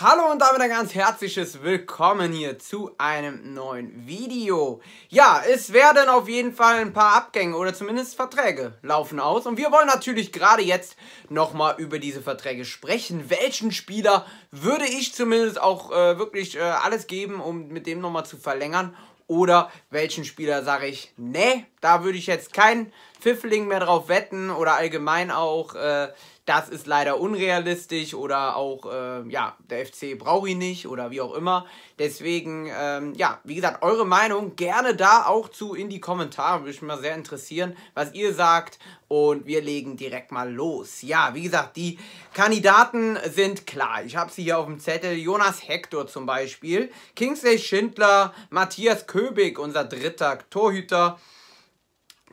Hallo und damit ein ganz herzliches Willkommen hier zu einem neuen Video. Ja, es werden auf jeden Fall ein paar Abgänge oder zumindest Verträge laufen aus. Und wir wollen natürlich gerade jetzt nochmal über diese Verträge sprechen. Welchen Spieler würde ich zumindest auch äh, wirklich äh, alles geben, um mit dem nochmal zu verlängern? Oder welchen Spieler sage ich, nee, da würde ich jetzt keinen Pfiffling mehr drauf wetten oder allgemein auch, äh, das ist leider unrealistisch oder auch, äh, ja, der FC braucht ihn nicht oder wie auch immer. Deswegen, ähm, ja, wie gesagt, eure Meinung gerne da auch zu in die Kommentare. Würde mich mal sehr interessieren, was ihr sagt. Und wir legen direkt mal los. Ja, wie gesagt, die Kandidaten sind klar. Ich habe sie hier auf dem Zettel. Jonas Hector zum Beispiel, Kingsley Schindler, Matthias Köbig, unser dritter Torhüter,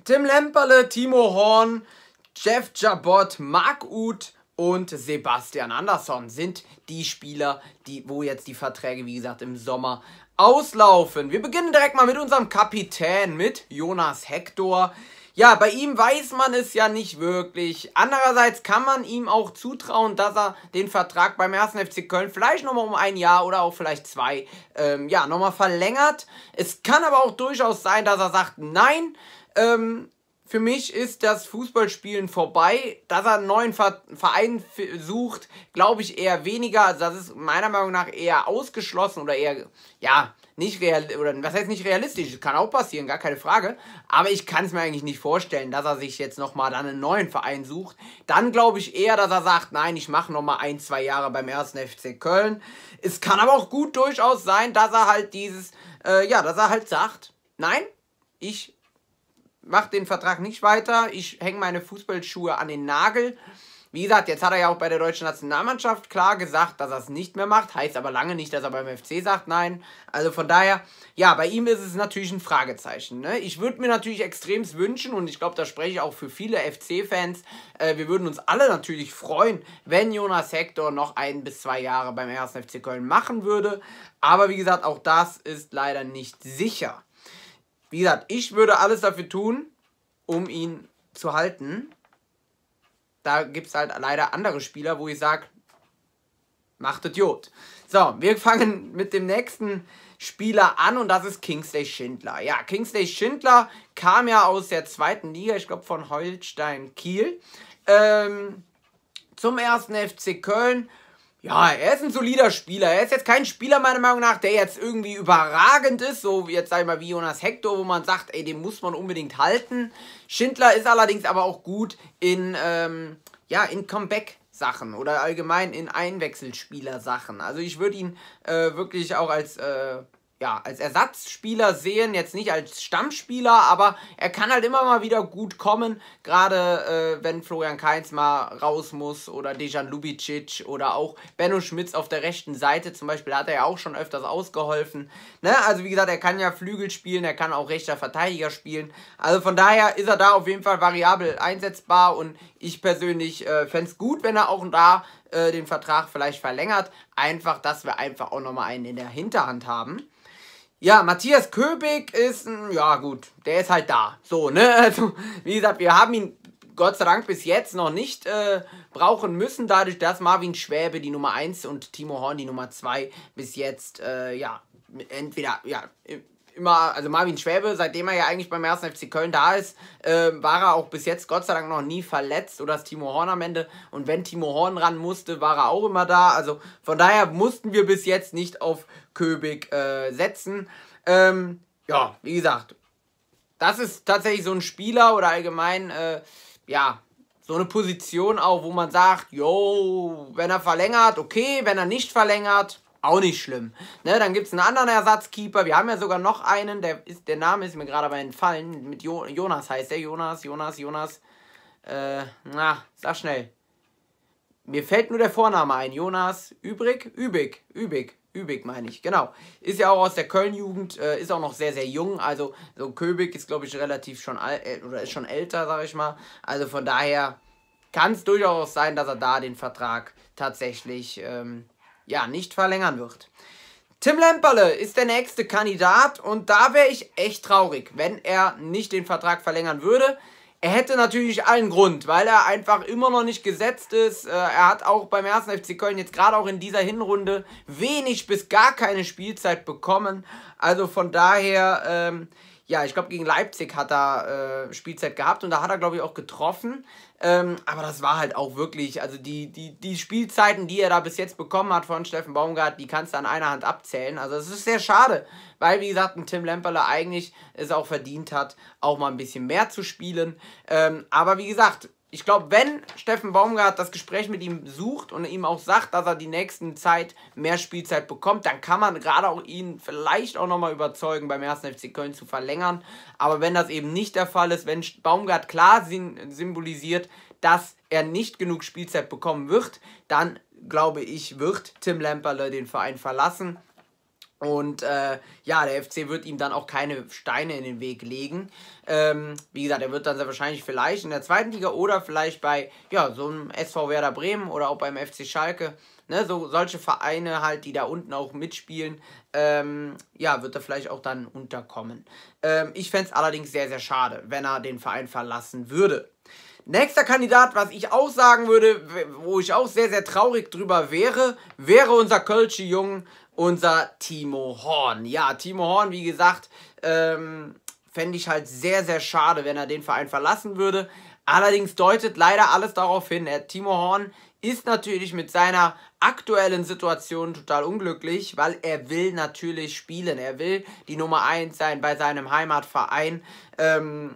Tim Lemperle, Timo Horn, Jeff Jabot, Marc Uth und Sebastian Andersson sind die Spieler, die, wo jetzt die Verträge, wie gesagt, im Sommer auslaufen. Wir beginnen direkt mal mit unserem Kapitän, mit Jonas Hector. Ja, bei ihm weiß man es ja nicht wirklich. Andererseits kann man ihm auch zutrauen, dass er den Vertrag beim 1. FC Köln vielleicht nochmal um ein Jahr oder auch vielleicht zwei, ähm, ja, nochmal verlängert. Es kann aber auch durchaus sein, dass er sagt, nein, ähm, für mich ist das Fußballspielen vorbei. Dass er einen neuen Verein sucht, glaube ich eher weniger. das ist meiner Meinung nach eher ausgeschlossen oder eher, ja, nicht real oder was heißt nicht realistisch, kann auch passieren, gar keine Frage. Aber ich kann es mir eigentlich nicht vorstellen, dass er sich jetzt nochmal dann einen neuen Verein sucht. Dann glaube ich eher, dass er sagt, nein, ich mache nochmal ein, zwei Jahre beim ersten FC Köln. Es kann aber auch gut durchaus sein, dass er halt dieses, äh, ja, dass er halt sagt, nein, ich mache den Vertrag nicht weiter, ich hänge meine Fußballschuhe an den Nagel. Wie gesagt, jetzt hat er ja auch bei der deutschen Nationalmannschaft klar gesagt, dass er es nicht mehr macht. Heißt aber lange nicht, dass er beim FC sagt nein. Also von daher, ja, bei ihm ist es natürlich ein Fragezeichen. Ne? Ich würde mir natürlich extremst wünschen, und ich glaube, da spreche ich auch für viele FC-Fans, äh, wir würden uns alle natürlich freuen, wenn Jonas Hector noch ein bis zwei Jahre beim 1. FC Köln machen würde. Aber wie gesagt, auch das ist leider nicht sicher. Wie gesagt, ich würde alles dafür tun, um ihn zu halten da gibt es halt leider andere Spieler, wo ich sage, macht Idiot. So, wir fangen mit dem nächsten Spieler an und das ist Kingsley Schindler. Ja, Kingsley Schindler kam ja aus der zweiten Liga, ich glaube von Holstein Kiel, ähm, zum ersten FC Köln ja, er ist ein solider Spieler. Er ist jetzt kein Spieler, meiner Meinung nach, der jetzt irgendwie überragend ist, so jetzt sag ich mal wie Jonas Hector, wo man sagt, ey, den muss man unbedingt halten. Schindler ist allerdings aber auch gut in, ähm, ja, in Comeback. Sachen oder allgemein in Einwechselspieler-Sachen. Also ich würde ihn äh, wirklich auch als äh, ja, als Ersatzspieler sehen, jetzt nicht als Stammspieler, aber er kann halt immer mal wieder gut kommen, gerade äh, wenn Florian Kainz mal raus muss oder Dejan Lubicic oder auch Benno Schmitz auf der rechten Seite zum Beispiel, hat er ja auch schon öfters ausgeholfen. Ne? Also wie gesagt, er kann ja Flügel spielen, er kann auch rechter Verteidiger spielen. Also von daher ist er da auf jeden Fall variabel einsetzbar und ich persönlich äh, fände es gut, wenn er auch da äh, den Vertrag vielleicht verlängert. Einfach, dass wir einfach auch nochmal einen in der Hinterhand haben. Ja, Matthias Köbig ist, ja gut, der ist halt da. So, ne? Also, wie gesagt, wir haben ihn Gott sei Dank bis jetzt noch nicht äh, brauchen müssen, dadurch, dass Marvin Schwäbe die Nummer 1 und Timo Horn die Nummer 2 bis jetzt, äh, ja, entweder, ja, immer, also Marvin Schwäbe, seitdem er ja eigentlich beim ersten FC Köln da ist, äh, war er auch bis jetzt Gott sei Dank noch nie verletzt oder ist Timo Horn am Ende. Und wenn Timo Horn ran musste, war er auch immer da. Also von daher mussten wir bis jetzt nicht auf Köbig äh, setzen. Ähm, ja, wie gesagt, das ist tatsächlich so ein Spieler oder allgemein, äh, ja, so eine Position auch, wo man sagt, yo, wenn er verlängert, okay, wenn er nicht verlängert, auch nicht schlimm. Ne, dann gibt es einen anderen Ersatzkeeper. Wir haben ja sogar noch einen, der, ist, der Name ist mir gerade aber entfallen. Mit jo Jonas heißt der. Jonas, Jonas, Jonas. Äh, na, sag schnell. Mir fällt nur der Vorname ein. Jonas Übrig, Übig, Übig, Übig meine ich, genau. Ist ja auch aus der Köln-Jugend, äh, ist auch noch sehr, sehr jung. Also so Köbig ist, glaube ich, relativ schon alt, äh, oder ist schon älter, sage ich mal. Also von daher kann es durchaus sein, dass er da den Vertrag tatsächlich ähm, ja, nicht verlängern wird. Tim Lemperle ist der nächste Kandidat und da wäre ich echt traurig, wenn er nicht den Vertrag verlängern würde. Er hätte natürlich allen Grund, weil er einfach immer noch nicht gesetzt ist. Äh, er hat auch beim ersten FC Köln jetzt gerade auch in dieser Hinrunde wenig bis gar keine Spielzeit bekommen. Also von daher ähm, ja, ich glaube, gegen Leipzig hat er äh, Spielzeit gehabt und da hat er, glaube ich, auch getroffen. Ähm, aber das war halt auch wirklich, also die, die, die Spielzeiten, die er da bis jetzt bekommen hat von Steffen Baumgart, die kannst du an einer Hand abzählen. Also es ist sehr schade, weil, wie gesagt, ein Tim Lemperle eigentlich es auch verdient hat, auch mal ein bisschen mehr zu spielen. Ähm, aber wie gesagt, ich glaube, wenn Steffen Baumgart das Gespräch mit ihm sucht und ihm auch sagt, dass er die nächsten Zeit mehr Spielzeit bekommt, dann kann man gerade auch ihn vielleicht auch nochmal überzeugen, beim 1. FC Köln zu verlängern. Aber wenn das eben nicht der Fall ist, wenn Baumgart klar symbolisiert, dass er nicht genug Spielzeit bekommen wird, dann glaube ich, wird Tim Lamperle den Verein verlassen. Und äh, ja, der FC wird ihm dann auch keine Steine in den Weg legen. Ähm, wie gesagt, er wird dann sehr wahrscheinlich vielleicht in der zweiten Liga oder vielleicht bei ja, so einem SV Werder Bremen oder auch beim FC Schalke, ne, so solche Vereine halt, die da unten auch mitspielen, ähm, ja, wird er vielleicht auch dann unterkommen. Ähm, ich fände es allerdings sehr, sehr schade, wenn er den Verein verlassen würde. Nächster Kandidat, was ich auch sagen würde, wo ich auch sehr, sehr traurig drüber wäre, wäre unser Kölsche Jung, unser Timo Horn. Ja, Timo Horn, wie gesagt, ähm, fände ich halt sehr, sehr schade, wenn er den Verein verlassen würde. Allerdings deutet leider alles darauf hin, er, Timo Horn ist natürlich mit seiner aktuellen Situation total unglücklich, weil er will natürlich spielen. Er will die Nummer 1 sein bei seinem Heimatverein. Ähm,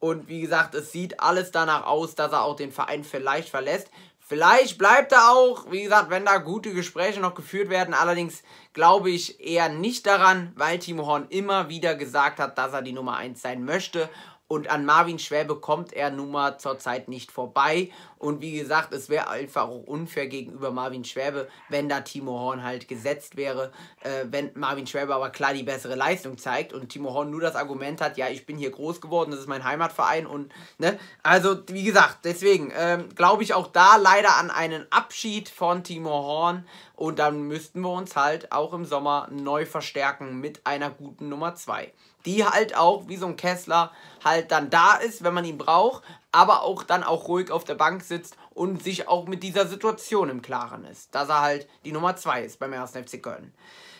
und wie gesagt, es sieht alles danach aus, dass er auch den Verein vielleicht verlässt. Vielleicht bleibt er auch, wie gesagt, wenn da gute Gespräche noch geführt werden. Allerdings glaube ich eher nicht daran, weil Timo Horn immer wieder gesagt hat, dass er die Nummer 1 sein möchte. Und an Marvin Schwäbe kommt er nun mal zurzeit nicht vorbei. Und wie gesagt, es wäre einfach auch unfair gegenüber Marvin Schwäbe, wenn da Timo Horn halt gesetzt wäre. Äh, wenn Marvin Schwäbe aber klar die bessere Leistung zeigt und Timo Horn nur das Argument hat, ja, ich bin hier groß geworden, das ist mein Heimatverein und, ne? Also, wie gesagt, deswegen ähm, glaube ich auch da leider an einen Abschied von Timo Horn. Und dann müssten wir uns halt auch im Sommer neu verstärken mit einer guten Nummer 2 die halt auch wie so ein Kessler halt dann da ist, wenn man ihn braucht, aber auch dann auch ruhig auf der Bank sitzt und sich auch mit dieser Situation im Klaren ist, dass er halt die Nummer 2 ist beim ersten FC Köln.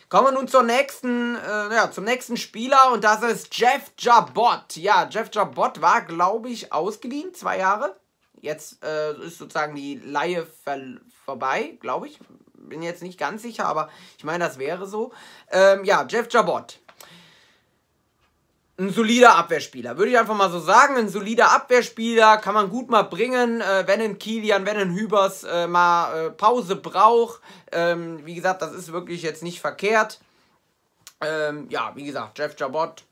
Kommen wir nun zur nächsten, äh, ja, zum nächsten Spieler und das ist Jeff Jabot. Ja, Jeff Jabot war, glaube ich, ausgeliehen, zwei Jahre. Jetzt äh, ist sozusagen die Laie vorbei, glaube ich. Bin jetzt nicht ganz sicher, aber ich meine, das wäre so. Ähm, ja, Jeff Jabot ein solider Abwehrspieler. Würde ich einfach mal so sagen, ein solider Abwehrspieler kann man gut mal bringen, äh, wenn ein Kilian, wenn ein Hübers äh, mal äh, Pause braucht. Ähm, wie gesagt, das ist wirklich jetzt nicht verkehrt. Ähm, ja, wie gesagt, Jeff Jabot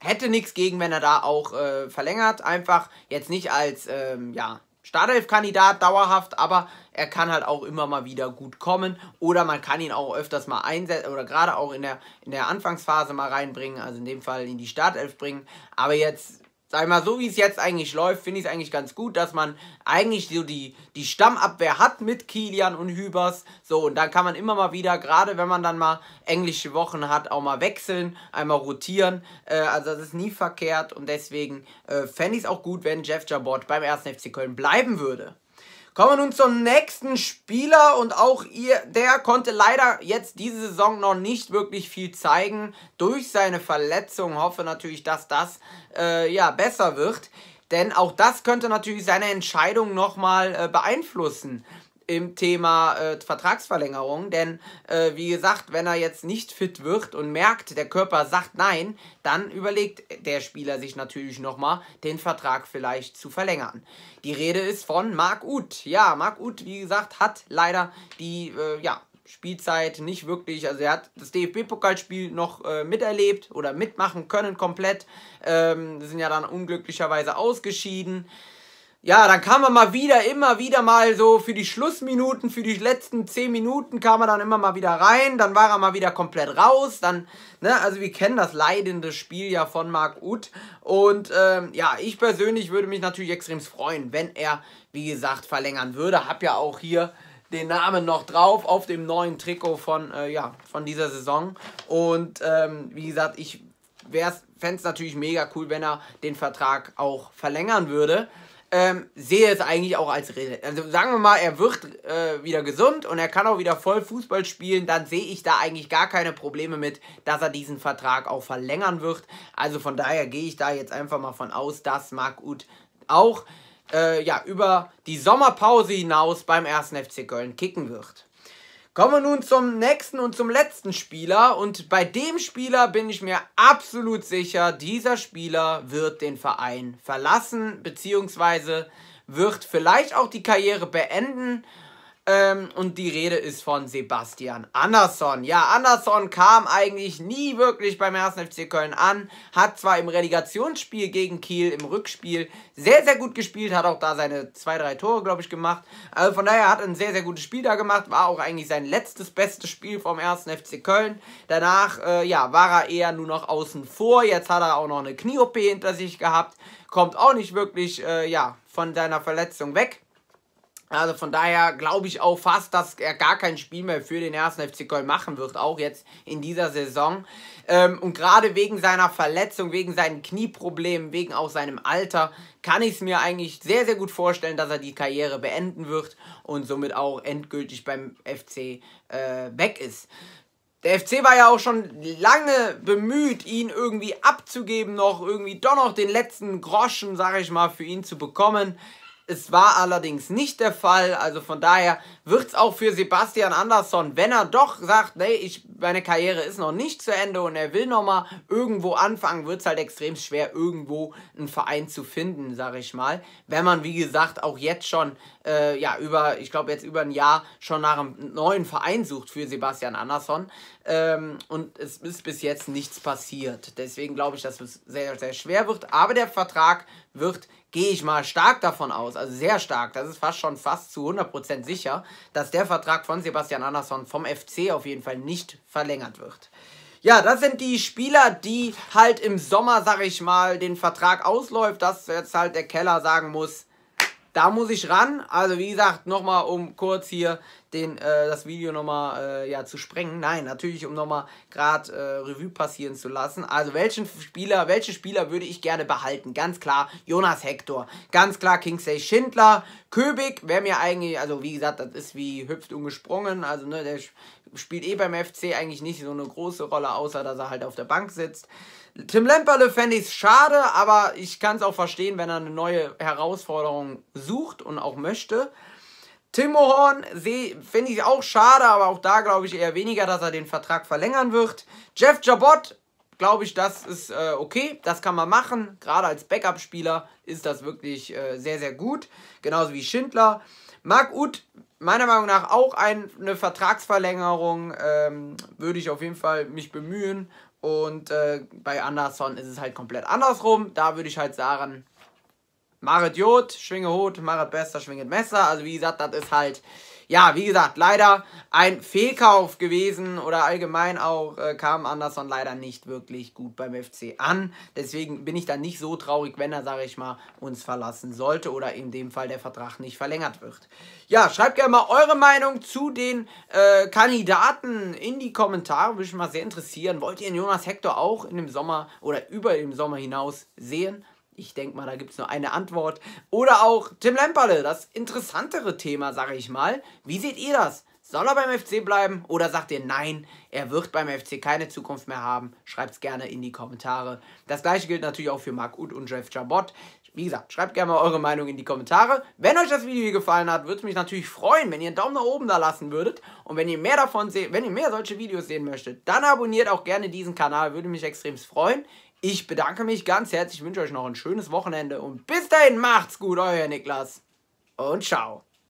hätte nichts gegen, wenn er da auch äh, verlängert. Einfach jetzt nicht als, ähm, ja, Startelf-Kandidat dauerhaft, aber er kann halt auch immer mal wieder gut kommen oder man kann ihn auch öfters mal einsetzen oder gerade auch in der, in der Anfangsphase mal reinbringen, also in dem Fall in die Startelf bringen. Aber jetzt sag ich mal, so wie es jetzt eigentlich läuft, finde ich es eigentlich ganz gut, dass man eigentlich so die, die Stammabwehr hat mit Kilian und Hübers. So, und dann kann man immer mal wieder, gerade wenn man dann mal englische Wochen hat, auch mal wechseln, einmal rotieren. Äh, also das ist nie verkehrt und deswegen äh, fände ich es auch gut, wenn Jeff Jabot beim 1. FC Köln bleiben würde. Kommen wir nun zum nächsten Spieler und auch ihr, der konnte leider jetzt diese Saison noch nicht wirklich viel zeigen durch seine Verletzung. Hoffe natürlich, dass das äh, ja besser wird. Denn auch das könnte natürlich seine Entscheidung nochmal äh, beeinflussen im Thema äh, Vertragsverlängerung. Denn äh, wie gesagt, wenn er jetzt nicht fit wird und merkt, der Körper sagt nein, dann überlegt der Spieler sich natürlich nochmal, den Vertrag vielleicht zu verlängern. Die Rede ist von Marc Uth. Ja, Marc Uth, wie gesagt, hat leider die, äh, ja, Spielzeit nicht wirklich, also er hat das DFB-Pokalspiel noch äh, miterlebt oder mitmachen können komplett, ähm, sind ja dann unglücklicherweise ausgeschieden ja, dann kam er mal wieder, immer wieder mal so für die Schlussminuten, für die letzten 10 Minuten kam er dann immer mal wieder rein, dann war er mal wieder komplett raus, dann, ne, also wir kennen das leidende Spiel ja von Marc Uth und ähm, ja, ich persönlich würde mich natürlich extrem freuen, wenn er, wie gesagt, verlängern würde, hab ja auch hier den Namen noch drauf auf dem neuen Trikot von, äh, ja, von dieser Saison und ähm, wie gesagt, ich fände es natürlich mega cool, wenn er den Vertrag auch verlängern würde ähm, sehe es eigentlich auch als Also sagen wir mal, er wird äh, wieder gesund und er kann auch wieder voll Fußball spielen, dann sehe ich da eigentlich gar keine Probleme mit, dass er diesen Vertrag auch verlängern wird. Also von daher gehe ich da jetzt einfach mal von aus, dass Marc Uth auch äh, ja, über die Sommerpause hinaus beim 1. FC Köln kicken wird. Kommen wir nun zum nächsten und zum letzten Spieler. Und bei dem Spieler bin ich mir absolut sicher, dieser Spieler wird den Verein verlassen, beziehungsweise wird vielleicht auch die Karriere beenden ähm, und die Rede ist von Sebastian Andersson. Ja, Andersson kam eigentlich nie wirklich beim 1. FC Köln an, hat zwar im Relegationsspiel gegen Kiel im Rückspiel sehr, sehr gut gespielt, hat auch da seine zwei, drei Tore, glaube ich, gemacht. Also von daher hat er ein sehr, sehr gutes Spiel da gemacht, war auch eigentlich sein letztes bestes Spiel vom 1. FC Köln. Danach, äh, ja, war er eher nur noch außen vor. Jetzt hat er auch noch eine Knie-OP hinter sich gehabt, kommt auch nicht wirklich, äh, ja, von seiner Verletzung weg. Also von daher glaube ich auch fast, dass er gar kein Spiel mehr für den ersten FC Köln machen wird, auch jetzt in dieser Saison. Ähm, und gerade wegen seiner Verletzung, wegen seinen Knieproblemen, wegen auch seinem Alter, kann ich es mir eigentlich sehr, sehr gut vorstellen, dass er die Karriere beenden wird und somit auch endgültig beim FC äh, weg ist. Der FC war ja auch schon lange bemüht, ihn irgendwie abzugeben, noch irgendwie doch noch den letzten Groschen, sag ich mal, für ihn zu bekommen. Es war allerdings nicht der Fall, also von daher wird es auch für Sebastian Andersson, wenn er doch sagt, nee, ich, meine Karriere ist noch nicht zu Ende und er will nochmal irgendwo anfangen, wird es halt extrem schwer, irgendwo einen Verein zu finden, sage ich mal. Wenn man, wie gesagt, auch jetzt schon, äh, ja, über, ich glaube jetzt über ein Jahr schon nach einem neuen Verein sucht für Sebastian Andersson ähm, und es ist bis jetzt nichts passiert. Deswegen glaube ich, dass es sehr, sehr schwer wird, aber der Vertrag wird, gehe ich mal stark davon aus, also sehr stark, das ist fast schon fast zu 100% sicher, dass der Vertrag von Sebastian Andersson vom FC auf jeden Fall nicht verlängert wird. Ja, das sind die Spieler, die halt im Sommer, sag ich mal, den Vertrag ausläuft, dass jetzt halt der Keller sagen muss, da muss ich ran. Also wie gesagt, nochmal um kurz hier den, äh, das Video nochmal äh, ja, zu sprengen. Nein, natürlich, um nochmal gerade äh, Revue passieren zu lassen. Also welchen Spieler, welche Spieler würde ich gerne behalten? Ganz klar Jonas Hector, ganz klar Kingsley Schindler, Köbig wäre mir eigentlich, also wie gesagt, das ist wie hüpft und gesprungen. Also ne, der spielt eh beim FC eigentlich nicht so eine große Rolle, außer dass er halt auf der Bank sitzt. Tim Lemperle fände ich schade, aber ich kann es auch verstehen, wenn er eine neue Herausforderung sucht und auch möchte. Timo Horn finde ich auch schade, aber auch da glaube ich eher weniger, dass er den Vertrag verlängern wird. Jeff Jabot, glaube ich, das ist äh, okay, das kann man machen. Gerade als Backup-Spieler ist das wirklich äh, sehr, sehr gut. Genauso wie Schindler. Marc Uth, meiner Meinung nach auch ein, eine Vertragsverlängerung, ähm, würde ich auf jeden Fall mich bemühen. Und äh, bei Anderson ist es halt komplett andersrum. Da würde ich halt sagen, Maret Jod, schwinge Hot, Maret Bester, schwinget Messer. Also wie gesagt, das ist halt, ja, wie gesagt, leider ein Fehlkauf gewesen oder allgemein auch äh, kam Anderson leider nicht wirklich gut beim FC an. Deswegen bin ich dann nicht so traurig, wenn er, sage ich mal, uns verlassen sollte oder in dem Fall der Vertrag nicht verlängert wird. Ja, schreibt gerne mal eure Meinung zu den äh, Kandidaten in die Kommentare. Würde mich mal sehr interessieren. Wollt ihr Jonas Hector auch in dem Sommer oder über dem Sommer hinaus sehen? Ich denke mal, da gibt es nur eine Antwort. Oder auch Tim Lemperle, das interessantere Thema, sage ich mal. Wie seht ihr das? Soll er beim FC bleiben oder sagt ihr nein, er wird beim FC keine Zukunft mehr haben? Schreibt es gerne in die Kommentare. Das gleiche gilt natürlich auch für Marc Uth und Jeff Jabot. Wie gesagt, schreibt gerne mal eure Meinung in die Kommentare. Wenn euch das Video hier gefallen hat, würde es mich natürlich freuen, wenn ihr einen Daumen nach oben da lassen würdet. Und wenn ihr mehr davon seht, wenn ihr mehr solche Videos sehen möchtet, dann abonniert auch gerne diesen Kanal, würde mich extrem freuen. Ich bedanke mich ganz herzlich, wünsche euch noch ein schönes Wochenende und bis dahin macht's gut, euer Niklas und ciao.